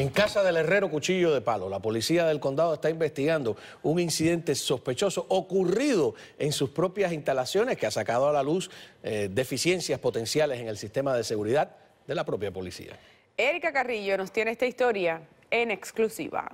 En casa del herrero Cuchillo de Palo, la policía del condado está investigando un incidente sospechoso ocurrido en sus propias instalaciones que ha sacado a la luz eh, deficiencias potenciales en el sistema de seguridad de la propia policía. Erika Carrillo nos tiene esta historia en exclusiva.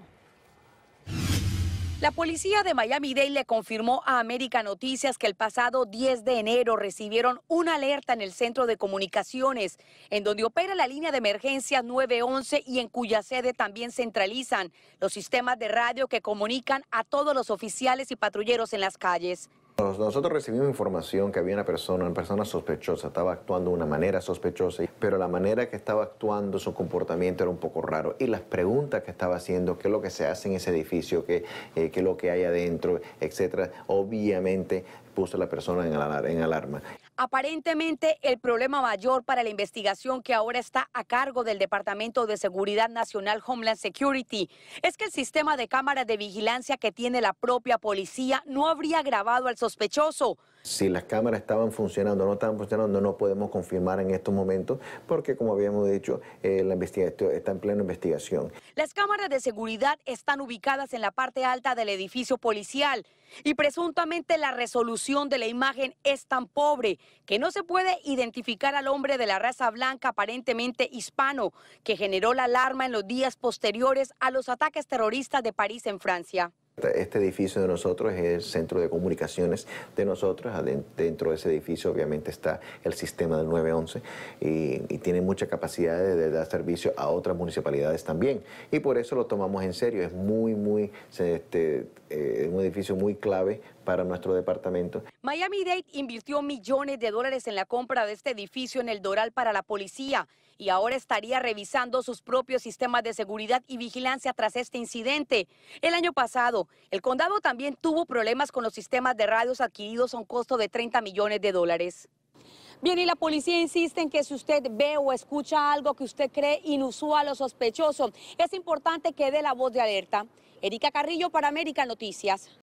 La policía de Miami-Dade le confirmó a América Noticias que el pasado 10 de enero recibieron una alerta en el centro de comunicaciones, en donde opera la línea de emergencia 911 y en cuya sede también centralizan los sistemas de radio que comunican a todos los oficiales y patrulleros en las calles. Nosotros recibimos información que había una persona, una persona sospechosa, estaba actuando de una manera sospechosa, pero la manera que estaba actuando, su comportamiento era un poco raro y las preguntas que estaba haciendo, qué es lo que se hace en ese edificio, qué, eh, qué es lo que hay adentro, etcétera, obviamente puso a la persona en, en alarma. Aparentemente, el problema mayor para la investigación que ahora está a cargo del Departamento de Seguridad Nacional Homeland Security es que el sistema de cámaras de vigilancia que tiene la propia policía no habría grabado al sospechoso. Si las cámaras estaban funcionando o no estaban funcionando, no podemos confirmar en estos momentos, porque como habíamos dicho, eh, la investigación está en plena investigación. Las cámaras de seguridad están ubicadas en la parte alta del edificio policial y presuntamente la resolución de la imagen es tan pobre que no se puede identificar al hombre de la raza blanca aparentemente hispano que generó la alarma en los días posteriores a los ataques terroristas de París en Francia. Este edificio de nosotros es el centro de comunicaciones de nosotros. Dentro de ese edificio obviamente está el sistema del 911 y, tiene mucha capacidad de, dar servicio a otras municipalidades también. Y por eso lo tomamos en serio. Es muy, muy, este, eh, un edificio muy clave para nuestro departamento. Miami Dade invirtió millones de dólares en la compra de este edificio en el Doral para la policía y ahora estaría revisando sus propios sistemas de seguridad y vigilancia tras este incidente. El año pasado, el condado también tuvo problemas con los sistemas de radios adquiridos a un costo de 30 millones de dólares. Bien, y la policía insiste en que si usted ve o escucha algo que usted cree inusual o sospechoso, es importante que dé la voz de alerta. Erika Carrillo para América Noticias.